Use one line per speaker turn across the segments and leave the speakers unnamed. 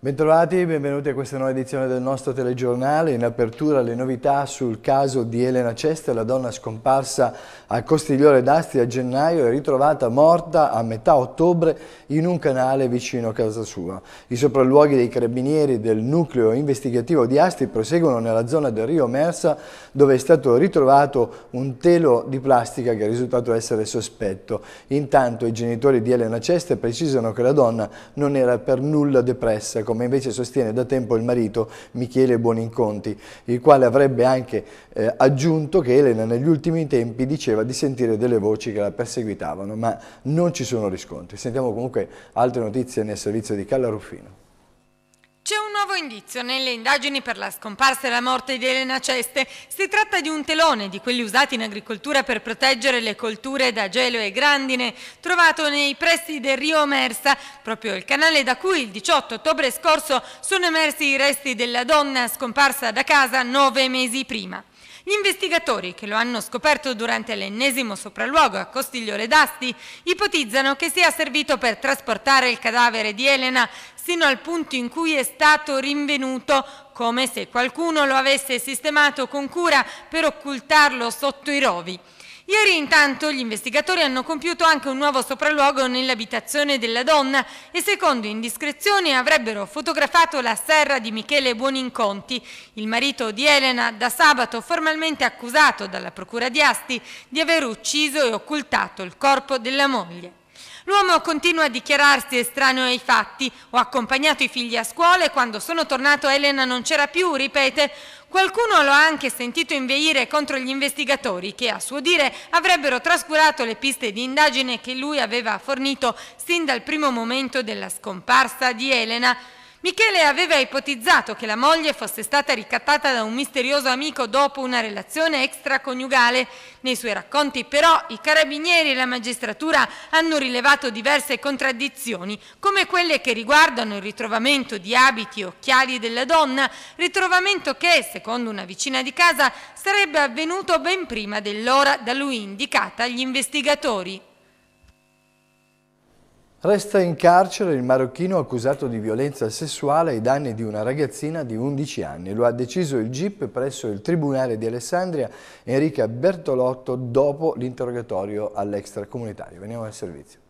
Bentrovati, benvenuti a questa nuova edizione del nostro telegiornale. In apertura le novità sul caso di Elena Cesta, la donna scomparsa a Costigliore d'Asti a gennaio e ritrovata morta a metà ottobre in un canale vicino a casa sua. I sopralluoghi dei carabinieri del nucleo investigativo di Asti proseguono nella zona del Rio Mersa dove è stato ritrovato un telo di plastica che è risultato essere sospetto. Intanto i genitori di Elena Cesta precisano che la donna non era per nulla depressa come invece sostiene da tempo il marito Michele Buoninconti, il quale avrebbe anche eh, aggiunto che Elena negli ultimi tempi diceva di sentire delle voci che la perseguitavano, ma non ci sono riscontri. Sentiamo comunque altre notizie nel servizio di Calla Ruffino.
C'è un nuovo indizio nelle indagini per la scomparsa e la morte di Elena Ceste. Si tratta di un telone, di quelli usati in agricoltura per proteggere le colture da gelo e grandine, trovato nei pressi del rio Mersa, proprio il canale da cui il 18 ottobre scorso sono emersi i resti della donna scomparsa da casa nove mesi prima. Gli investigatori che lo hanno scoperto durante l'ennesimo sopralluogo a Costigliore d'Asti ipotizzano che sia servito per trasportare il cadavere di Elena sino al punto in cui è stato rinvenuto, come se qualcuno lo avesse sistemato con cura per occultarlo sotto i rovi. Ieri intanto gli investigatori hanno compiuto anche un nuovo sopralluogo nell'abitazione della donna e secondo indiscrezioni avrebbero fotografato la serra di Michele Buoninconti, il marito di Elena, da sabato formalmente accusato dalla procura di Asti di aver ucciso e occultato il corpo della moglie. L'uomo continua a dichiararsi estraneo ai fatti. Ho accompagnato i figli a scuola e quando sono tornato Elena non c'era più, ripete. Qualcuno lo ha anche sentito inveire contro gli investigatori che, a suo dire, avrebbero trascurato le piste di indagine che lui aveva fornito sin dal primo momento della scomparsa di Elena. Michele aveva ipotizzato che la moglie fosse stata ricattata da un misterioso amico dopo una relazione extraconiugale. Nei suoi racconti però i carabinieri e la magistratura hanno rilevato diverse contraddizioni, come quelle che riguardano il ritrovamento di abiti e occhiali della donna, ritrovamento che, secondo una vicina di casa, sarebbe avvenuto ben prima dell'ora da lui indicata agli investigatori.
Resta in carcere il marocchino accusato di violenza sessuale ai danni di una ragazzina di 11 anni. Lo ha deciso il GIP presso il Tribunale di Alessandria Enrica Bertolotto dopo l'interrogatorio all'extracomunitario. Veniamo al servizio.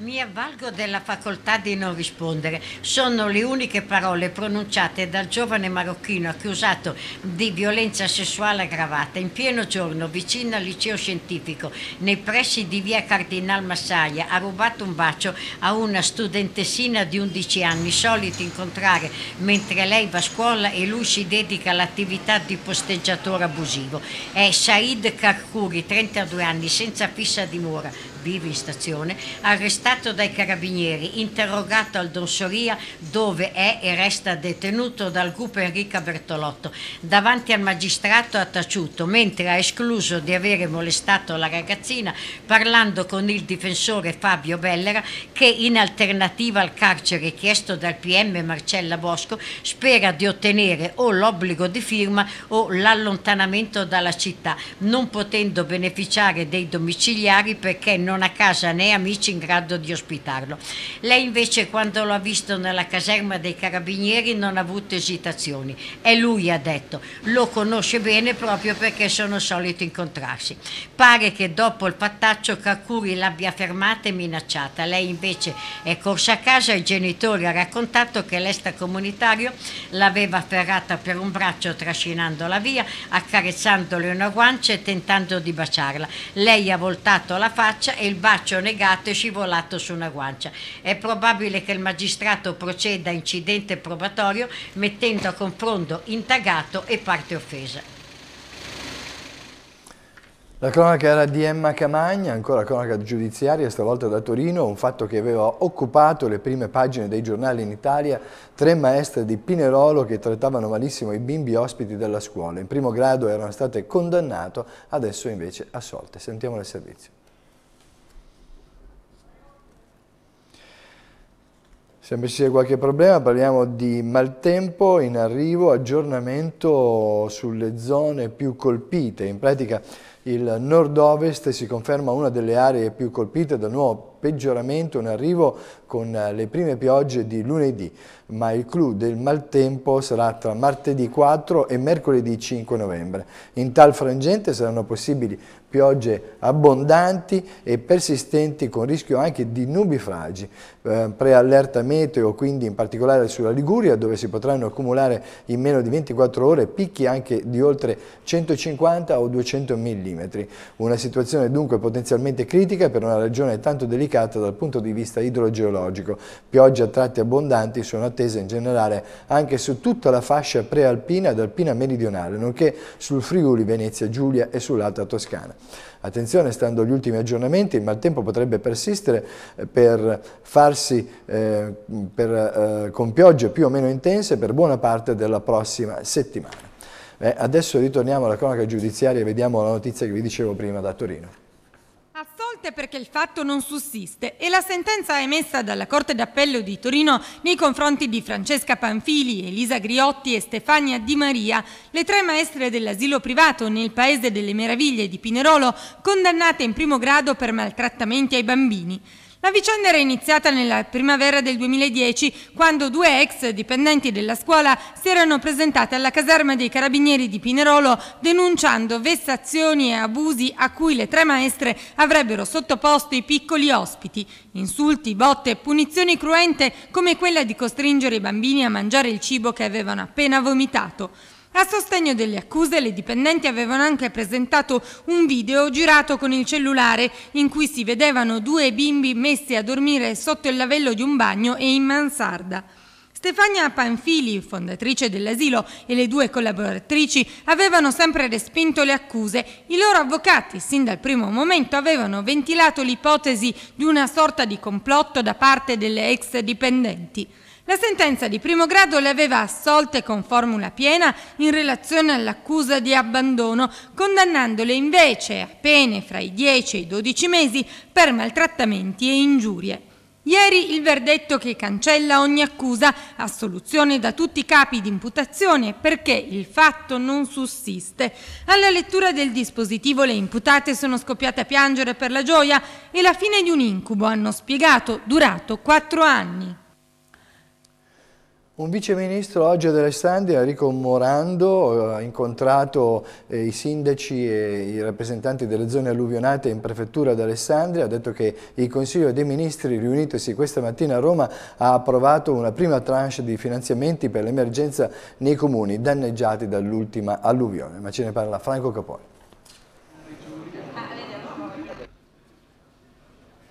Mi avvalgo della facoltà di non rispondere. Sono le uniche parole pronunciate dal giovane marocchino accusato di violenza sessuale aggravata in pieno giorno vicino al liceo scientifico nei pressi di via Cardinal Massaia. Ha rubato un bacio a una studentessina di 11 anni, solito incontrare mentre lei va a scuola e lui si dedica all'attività di posteggiatore abusivo. È Said Karkuri, 32 anni, senza fissa dimora, vive in stazione, arrestato dai carabinieri, interrogato al Donsoria dove è e resta detenuto dal gruppo Enrica Bertolotto. Davanti al magistrato ha taciuto, mentre ha escluso di avere molestato la ragazzina parlando con il difensore Fabio Bellera che in alternativa al carcere chiesto dal PM Marcella Bosco spera di ottenere o l'obbligo di firma o l'allontanamento dalla città, non potendo beneficiare dei domiciliari perché non non ha casa né amici in grado di ospitarlo. Lei invece quando lo ha visto nella caserma dei carabinieri non ha avuto esitazioni e lui ha detto lo conosce bene proprio perché sono solito incontrarsi. Pare che dopo il pattaccio Kakuri l'abbia fermata e minacciata. Lei invece è corsa a casa e i genitori ha raccontato che l'esta comunitario l'aveva afferrata per un braccio trascinandola via, accarezzandole una guancia e tentando di baciarla. Lei ha voltato la faccia e il bacio negato è scivolato su una guancia. È probabile che il magistrato proceda a incidente probatorio mettendo a confronto intagato e parte offesa.
La cronaca era di Emma Camagna, ancora cronaca giudiziaria, stavolta da Torino, un fatto che aveva occupato le prime pagine dei giornali in Italia, tre maestre di Pinerolo che trattavano malissimo i bimbi ospiti della scuola. In primo grado erano state condannate, adesso invece assolte. Sentiamo il servizio. Sempre ci sia qualche problema parliamo di maltempo in arrivo, aggiornamento sulle zone più colpite. In pratica il nord-ovest si conferma una delle aree più colpite dal nuovo peggioramento in arrivo con le prime piogge di lunedì ma il clou del maltempo sarà tra martedì 4 e mercoledì 5 novembre. In tal frangente saranno possibili piogge abbondanti e persistenti con rischio anche di nubifragi. Eh, preallerta meteo quindi in particolare sulla Liguria dove si potranno accumulare in meno di 24 ore picchi anche di oltre 150 o 200 mm. Una situazione dunque potenzialmente critica per una regione tanto delicata dal punto di vista idrogeologico. Piogge a tratti abbondanti sono attualmente intesa in generale anche su tutta la fascia prealpina ed alpina meridionale, nonché sul Friuli, Venezia, Giulia e sull'Alta Toscana. Attenzione, stando agli ultimi aggiornamenti, il maltempo potrebbe persistere eh, per farsi eh, per, eh, con piogge più o meno intense per buona parte della prossima settimana. Beh, adesso ritorniamo alla cronaca giudiziaria e vediamo la notizia che vi dicevo prima da Torino.
Corte perché il fatto non sussiste e la sentenza emessa dalla Corte d'Appello di Torino nei confronti di Francesca Panfili, Elisa Griotti e Stefania Di Maria, le tre maestre dell'asilo privato nel Paese delle Meraviglie di Pinerolo, condannate in primo grado per maltrattamenti ai bambini. La vicenda era iniziata nella primavera del 2010 quando due ex dipendenti della scuola si erano presentate alla caserma dei carabinieri di Pinerolo denunciando vessazioni e abusi a cui le tre maestre avrebbero sottoposto i piccoli ospiti. Insulti, botte, punizioni cruente come quella di costringere i bambini a mangiare il cibo che avevano appena vomitato. A sostegno delle accuse, le dipendenti avevano anche presentato un video girato con il cellulare in cui si vedevano due bimbi messi a dormire sotto il lavello di un bagno e in mansarda. Stefania Panfili, fondatrice dell'asilo, e le due collaboratrici avevano sempre respinto le accuse. I loro avvocati, sin dal primo momento, avevano ventilato l'ipotesi di una sorta di complotto da parte delle ex dipendenti. La sentenza di primo grado le aveva assolte con formula piena in relazione all'accusa di abbandono, condannandole invece a pene fra i 10 e i 12 mesi per maltrattamenti e ingiurie. Ieri il verdetto che cancella ogni accusa, assoluzione da tutti i capi di imputazione perché il fatto non sussiste. Alla lettura del dispositivo le imputate sono scoppiate a piangere per la gioia e la fine di un incubo, hanno spiegato, durato quattro anni.
Un viceministro oggi ad Alessandria, Enrico Morando, ha incontrato eh, i sindaci e i rappresentanti delle zone alluvionate in prefettura ad Alessandria, ha detto che il Consiglio dei Ministri riunitosi questa mattina a Roma ha approvato una prima tranche di finanziamenti per l'emergenza nei comuni danneggiati dall'ultima alluvione, ma ce ne parla Franco Capone.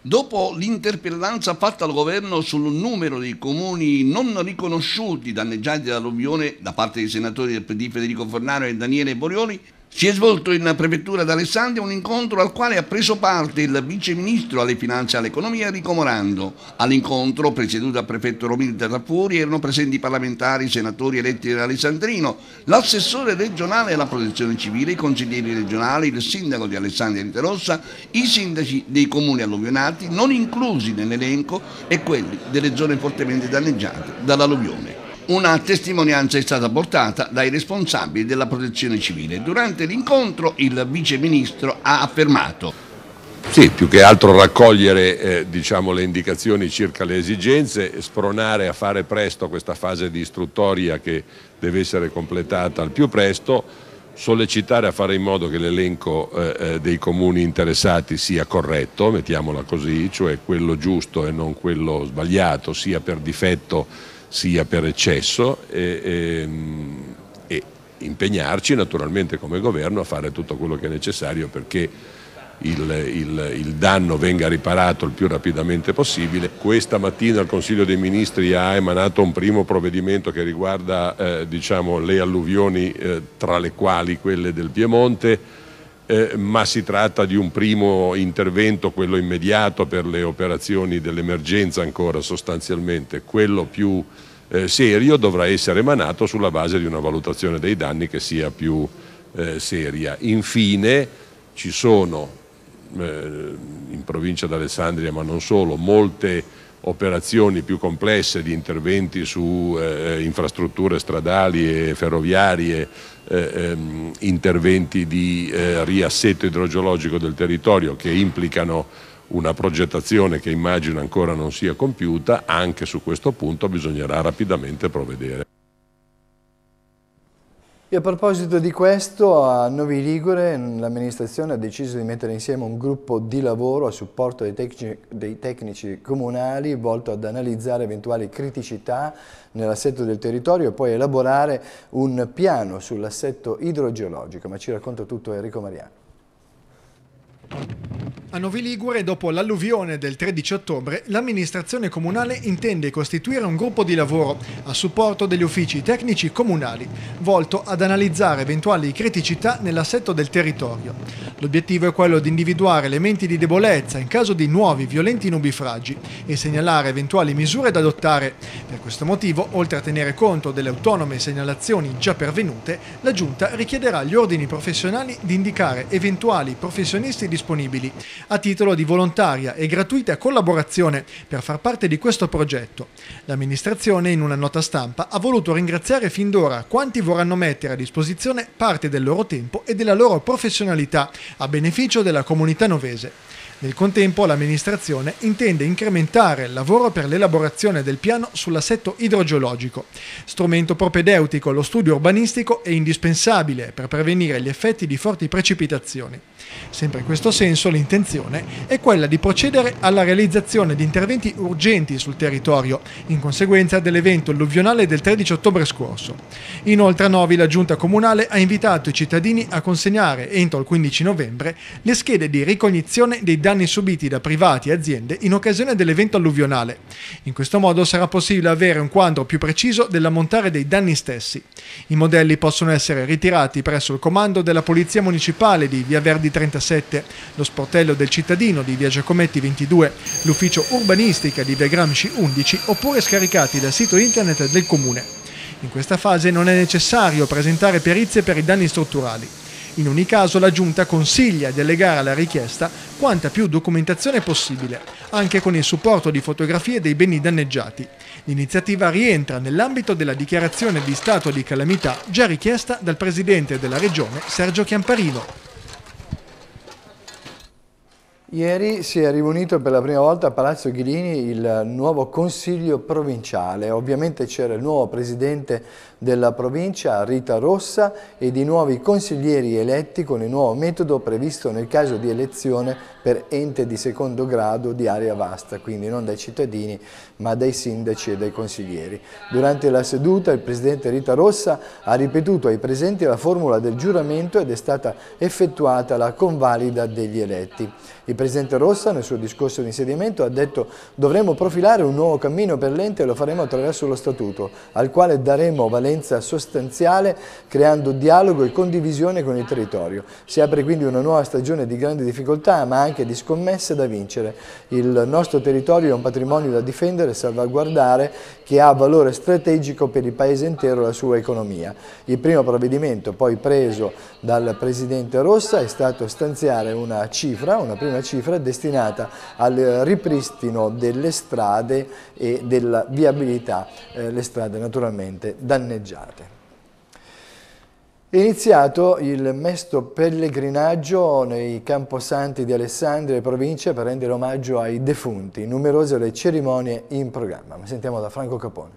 Dopo l'interpellanza fatta al governo sul numero dei comuni non riconosciuti danneggiati dall'alluvione da parte dei senatori del PD Federico Fornaro e Daniele Borioli, si è svolto in prefettura d'Alessandria un incontro al quale ha preso parte il vice ministro alle finanze e all'economia Enrico Morando. All'incontro, presieduto dal prefetto Romilda Tafuri, erano presenti parlamentari, senatori eletti dall'Alessandrino, l'assessore regionale alla protezione civile, i consiglieri regionali, il sindaco di Alessandria Interossa, i sindaci dei comuni alluvionati, non inclusi nell'elenco, e quelli delle zone fortemente danneggiate dall'alluvione. Una testimonianza è stata portata dai responsabili della protezione civile. Durante l'incontro il vice ministro ha affermato
sì, più che altro raccogliere eh, diciamo, le indicazioni circa le esigenze spronare a fare presto questa fase di istruttoria che deve essere completata al più presto, sollecitare a fare in modo che l'elenco eh, eh dei comuni interessati sia corretto, mettiamola così, cioè quello giusto e non quello sbagliato, sia per difetto sia per eccesso e, e, ehm, e, impegnarci naturalmente come governo a fare tutto quello che è necessario perché il, il, il danno venga riparato il più rapidamente possibile. Questa mattina il Consiglio dei Ministri ha emanato un primo provvedimento che riguarda eh, diciamo, le alluvioni eh, tra le quali quelle del Piemonte eh, ma si tratta di un primo intervento, quello immediato per le operazioni dell'emergenza ancora sostanzialmente, quello più eh, serio dovrà essere emanato sulla base di una valutazione dei danni che sia più eh, seria. Infine ci sono eh, in provincia d'Alessandria, ma non solo, molte operazioni più complesse di interventi su eh, eh, infrastrutture stradali e ferroviarie, eh, ehm, interventi di eh, riassetto idrogeologico del territorio che implicano una progettazione che immagino ancora non sia compiuta, anche su questo punto bisognerà rapidamente provvedere.
E a proposito di questo, a Novi Ligure l'amministrazione ha deciso di mettere insieme un gruppo di lavoro a supporto dei tecnici, dei tecnici comunali volto ad analizzare eventuali criticità nell'assetto del territorio e poi elaborare un piano sull'assetto idrogeologico. Ma ci racconta tutto Enrico Mariano.
A Novi Ligure, dopo l'alluvione del 13 ottobre, l'amministrazione comunale intende costituire un gruppo di lavoro a supporto degli uffici tecnici comunali, volto ad analizzare eventuali criticità nell'assetto del territorio. L'obiettivo è quello di individuare elementi di debolezza in caso di nuovi violenti nubifragi e segnalare eventuali misure da adottare. Per questo motivo, oltre a tenere conto delle autonome segnalazioni già pervenute, la Giunta richiederà agli ordini professionali di indicare eventuali professionisti disponibili a titolo di volontaria e gratuita collaborazione per far parte di questo progetto. L'amministrazione, in una nota stampa, ha voluto ringraziare fin d'ora quanti vorranno mettere a disposizione parte del loro tempo e della loro professionalità a beneficio della comunità novese. Nel contempo l'amministrazione intende incrementare il lavoro per l'elaborazione del piano sull'assetto idrogeologico. Strumento propedeutico allo studio urbanistico è indispensabile per prevenire gli effetti di forti precipitazioni. Sempre in questo senso l'intenzione è quella di procedere alla realizzazione di interventi urgenti sul territorio in conseguenza dell'evento alluvionale del 13 ottobre scorso. Inoltre a Novi la giunta comunale ha invitato i cittadini a consegnare entro il 15 novembre le schede di ricognizione dei danni subiti da privati e aziende in occasione dell'evento alluvionale. In questo modo sarà possibile avere un quadro più preciso dell'ammontare dei danni stessi. I modelli possono essere ritirati presso il comando della Polizia Municipale di Via Verdi di 37 lo sportello del cittadino di via Giacometti 22, l'ufficio urbanistica di via Gramsci 11 oppure scaricati dal sito internet del comune. In questa fase non è necessario presentare perizie per i danni strutturali. In ogni caso la Giunta consiglia di allegare alla richiesta quanta più documentazione possibile, anche con il supporto di fotografie dei beni danneggiati. L'iniziativa rientra nell'ambito della dichiarazione di stato di calamità già richiesta dal Presidente della Regione Sergio Chiamparino.
Ieri si è riunito per la prima volta a Palazzo Ghilini il nuovo Consiglio provinciale. Ovviamente c'era il nuovo presidente della provincia, Rita Rossa, e i nuovi consiglieri eletti con il nuovo metodo previsto nel caso di elezione per ente di secondo grado di area vasta, quindi non dai cittadini ma dai sindaci e dai consiglieri. Durante la seduta il Presidente Rita Rossa ha ripetuto ai presenti la formula del giuramento ed è stata effettuata la convalida degli eletti. Il Presidente Rossa nel suo discorso di insediamento ha detto dovremmo profilare un nuovo cammino per l'ente e lo faremo attraverso lo Statuto, al quale daremo valenza sostanziale creando dialogo e condivisione con il territorio. Si apre quindi una nuova stagione di grandi difficoltà ma anche anche di scommesse da vincere. Il nostro territorio è un patrimonio da difendere e salvaguardare che ha valore strategico per il Paese intero e la sua economia. Il primo provvedimento poi preso dal Presidente Rossa è stato stanziare una cifra, una prima cifra destinata al ripristino delle strade e della viabilità, eh, le strade naturalmente danneggiate. È Iniziato il mesto pellegrinaggio nei camposanti di Alessandria e provincia per rendere omaggio ai defunti, numerose le cerimonie in programma. Ma sentiamo da Franco
Capone.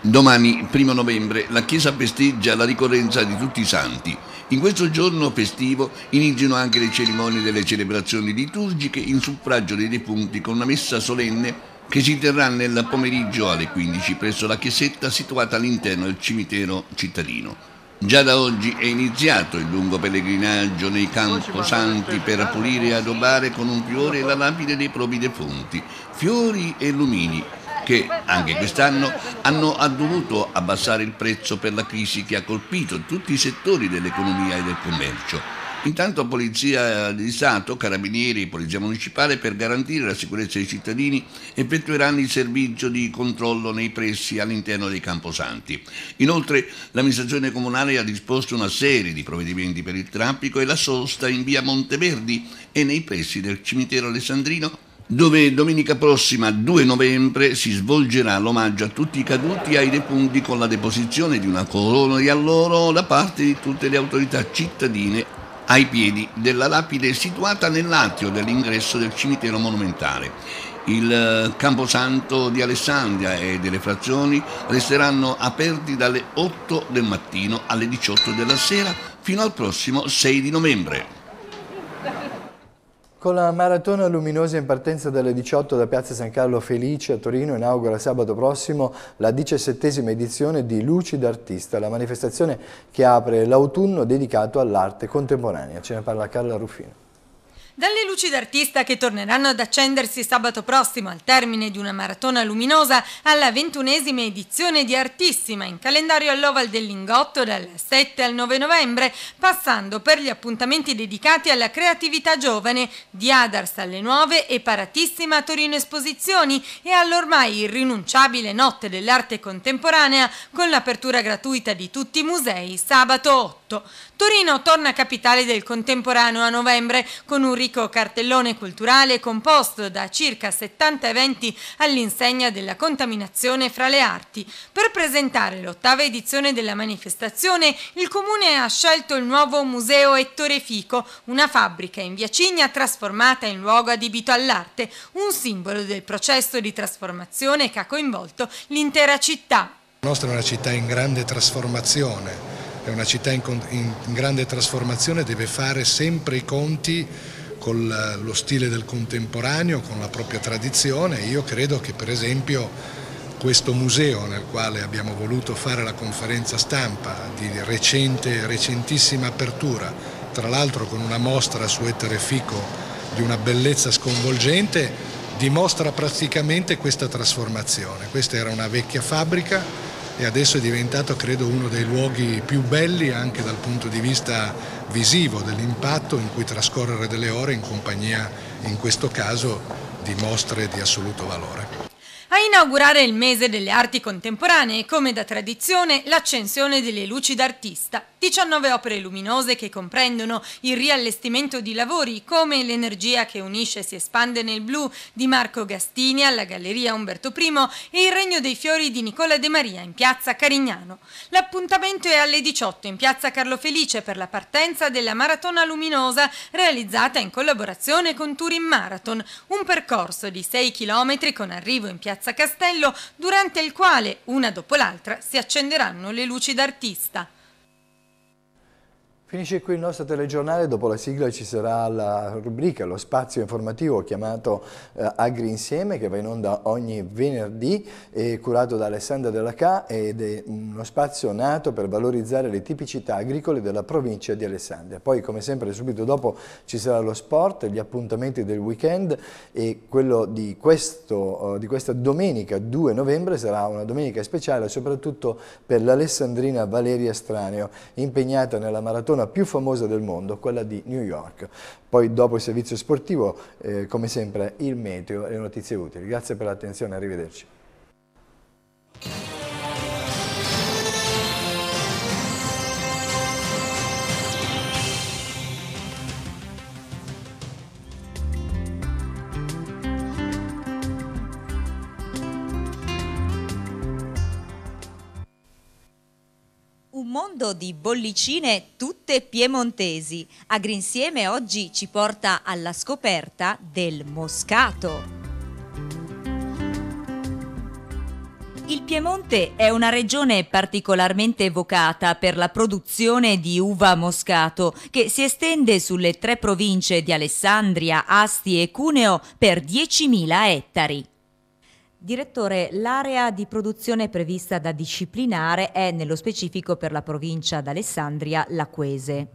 Domani, primo novembre, la Chiesa festeggia la ricorrenza di tutti i santi. In questo giorno festivo iniziano anche le cerimonie delle celebrazioni liturgiche in suffragio dei defunti con una messa solenne che si terrà nel pomeriggio alle 15 presso la chiesetta situata all'interno del cimitero cittadino. Già da oggi è iniziato il lungo pellegrinaggio nei camposanti per pulire e adobare con un fiore la lapide dei propri defunti, fiori e lumini che anche quest'anno hanno dovuto abbassare il prezzo per la crisi che ha colpito tutti i settori dell'economia e del commercio. Intanto Polizia di Stato, Carabinieri e Polizia Municipale per garantire la sicurezza dei cittadini effettueranno il servizio di controllo nei pressi all'interno dei Camposanti. Inoltre l'amministrazione comunale ha disposto una serie di provvedimenti per il traffico e la sosta in via Monteverdi e nei pressi del cimitero alessandrino dove domenica prossima 2 novembre si svolgerà l'omaggio a tutti i caduti e ai defunti con la deposizione di una corona di alloro da parte di tutte le autorità cittadine ai piedi della lapide situata nell'atrio dell'ingresso del cimitero monumentale. Il eh, camposanto di Alessandria e delle frazioni resteranno aperti dalle 8 del mattino alle 18 della sera fino al prossimo 6 di novembre.
Con la maratona luminosa in partenza dalle 18 da Piazza San Carlo Felice a Torino inaugura sabato prossimo la diciassettesima edizione di Luci d'Artista, la manifestazione che apre l'autunno dedicato all'arte contemporanea. Ce ne parla Carla Ruffino.
Dalle luci d'artista che torneranno ad accendersi sabato prossimo al termine di una maratona luminosa alla ventunesima edizione di Artissima in calendario all'Oval del Lingotto dal 7 al 9 novembre, passando per gli appuntamenti dedicati alla creatività giovane di Adars alle 9 e Paratissima a Torino Esposizioni e all'ormai irrinunciabile Notte dell'Arte Contemporanea con l'apertura gratuita di tutti i musei sabato 8. Torino torna capitale del contemporaneo a novembre con un ricordo ricco cartellone culturale composto da circa 70 eventi all'insegna della contaminazione fra le arti. Per presentare l'ottava edizione della manifestazione, il comune ha scelto il nuovo Museo Ettore Fico, una fabbrica in via Cigna trasformata in luogo adibito all'arte, un simbolo del processo di trasformazione che ha coinvolto l'intera città.
La nostra è una città in grande trasformazione, è una città in, in, grande trasformazione, deve fare sempre i conti con lo stile del contemporaneo, con la propria tradizione. Io credo che per esempio questo museo nel quale abbiamo voluto fare la conferenza stampa di recente, recentissima apertura, tra l'altro con una mostra su Etere Fico di una bellezza sconvolgente, dimostra praticamente questa trasformazione. Questa era una vecchia fabbrica e adesso è diventato credo uno dei luoghi più belli anche dal punto di vista visivo dell'impatto in cui trascorrere delle ore in compagnia in questo caso di mostre di assoluto valore.
A inaugurare il mese delle arti contemporanee, come da tradizione, l'accensione delle luci d'artista. 19 opere luminose che comprendono il riallestimento di lavori come l'energia che unisce e si espande nel blu di Marco Gastini alla Galleria Umberto I e il Regno dei Fiori di Nicola De Maria in piazza Carignano. L'appuntamento è alle 18 in piazza Carlo Felice per la partenza della Maratona Luminosa realizzata in collaborazione con Turin Marathon, un percorso di 6 km con arrivo in piazza Castello durante il quale, una dopo l'altra, si accenderanno le luci d'artista.
Finisce qui il nostro telegiornale, dopo la sigla ci sarà la rubrica, lo spazio informativo chiamato eh, Agri Insieme che va in onda ogni venerdì, è eh, curato da Alessandra Della Ca ed è uno spazio nato per valorizzare le tipicità agricole della provincia di Alessandria. Poi come sempre subito dopo ci sarà lo sport, gli appuntamenti del weekend e quello di, questo, eh, di questa domenica 2 novembre sarà una domenica speciale soprattutto per l'Alessandrina Valeria Straneo impegnata nella maratona zona più famosa del mondo, quella di New York. Poi dopo il servizio sportivo, eh, come sempre, il meteo e le notizie utili. Grazie per l'attenzione, arrivederci.
Un mondo di bollicine tutte piemontesi. Agrinsieme oggi ci porta alla scoperta del moscato. Il Piemonte è una regione particolarmente evocata per la produzione di uva moscato, che si estende sulle tre province di Alessandria, Asti e Cuneo per 10.000 ettari. Direttore, l'area di produzione prevista da disciplinare è nello specifico per la provincia d'Alessandria l'Aquese.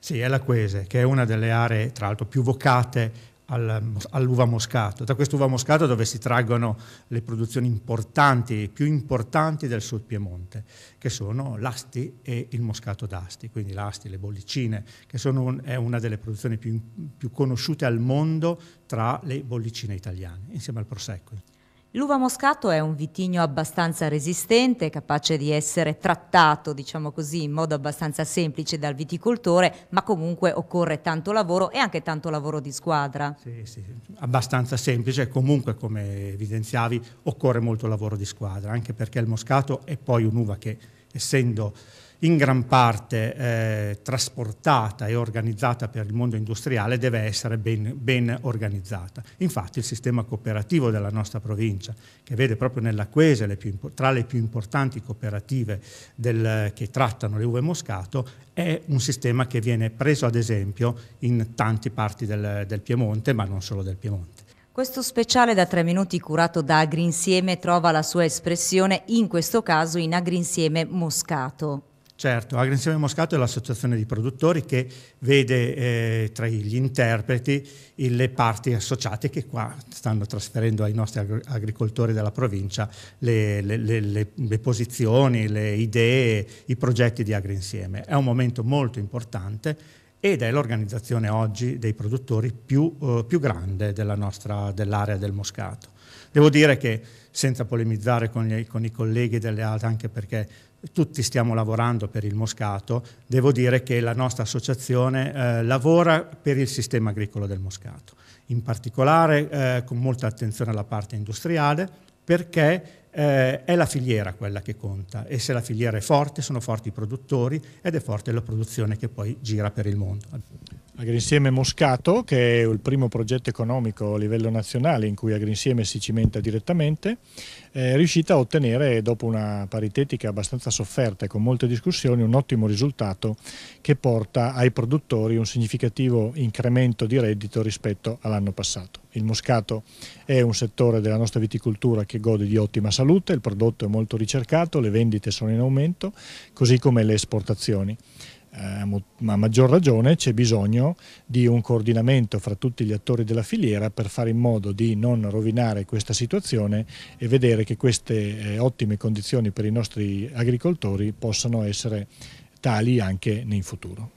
Sì, è l'Aquese, che è una delle aree tra l'altro più vocate all'uva moscato. Da quest'uva moscato dove si traggono le produzioni importanti, più importanti del Sud Piemonte, che sono l'asti e il moscato d'asti, quindi l'asti, le bollicine, che sono un, è una delle produzioni più, più conosciute al mondo tra le bollicine italiane, insieme al Prosecco. L'uva
moscato è un vitigno abbastanza resistente, capace di essere trattato, diciamo così, in modo abbastanza semplice dal viticoltore, ma comunque occorre tanto lavoro e anche tanto lavoro di squadra. Sì, sì,
abbastanza semplice, comunque come evidenziavi occorre molto lavoro di squadra, anche perché il moscato è poi un'uva che essendo in gran parte eh, trasportata e organizzata per il mondo industriale deve essere ben, ben, organizzata. Infatti il sistema cooperativo della nostra provincia, che vede proprio nella Quese le più, tra le più importanti cooperative del, che trattano le uve moscato, è un sistema che viene preso ad esempio in tante parti del, del Piemonte, ma non solo del Piemonte.
Questo speciale da tre minuti curato da Agrinsieme trova la sua espressione in questo caso in Agrinsieme Moscato.
Certo, Agri Insieme Moscato è l'associazione di produttori che vede eh, tra gli interpreti le parti associate che qua stanno trasferendo ai nostri agricoltori della provincia le, le, le, le, posizioni, le idee, i progetti di Agri Insieme. È un momento molto importante ed è l'organizzazione oggi dei produttori più, eh, più grande della nostra, dell'area del Moscato. Devo dire che senza polemizzare con, gli, con i colleghi delle altre, anche perché tutti stiamo lavorando per il moscato, devo dire che la nostra associazione eh, lavora per il sistema agricolo del moscato, in particolare eh, con molta attenzione alla parte industriale perché eh, è la filiera quella che conta e se la filiera è forte sono forti i produttori ed è forte la produzione che poi gira per il mondo. Agrinsieme Moscato, che è il primo progetto economico a livello nazionale in cui Agrinsieme si cimenta direttamente, è riuscita a ottenere, dopo una paritetica abbastanza sofferta e con molte discussioni, un ottimo risultato che porta ai produttori un significativo incremento di reddito rispetto all'anno passato. Il moscato è un settore della nostra viticoltura che gode di ottima salute, il prodotto è molto ricercato, le vendite sono in aumento, così come le esportazioni. Eh, a maggior ragione c'è bisogno di un coordinamento fra tutti gli attori della filiera per fare in modo di non rovinare questa situazione e vedere che queste eh, ottime condizioni per i nostri agricoltori possano essere tali anche in futuro.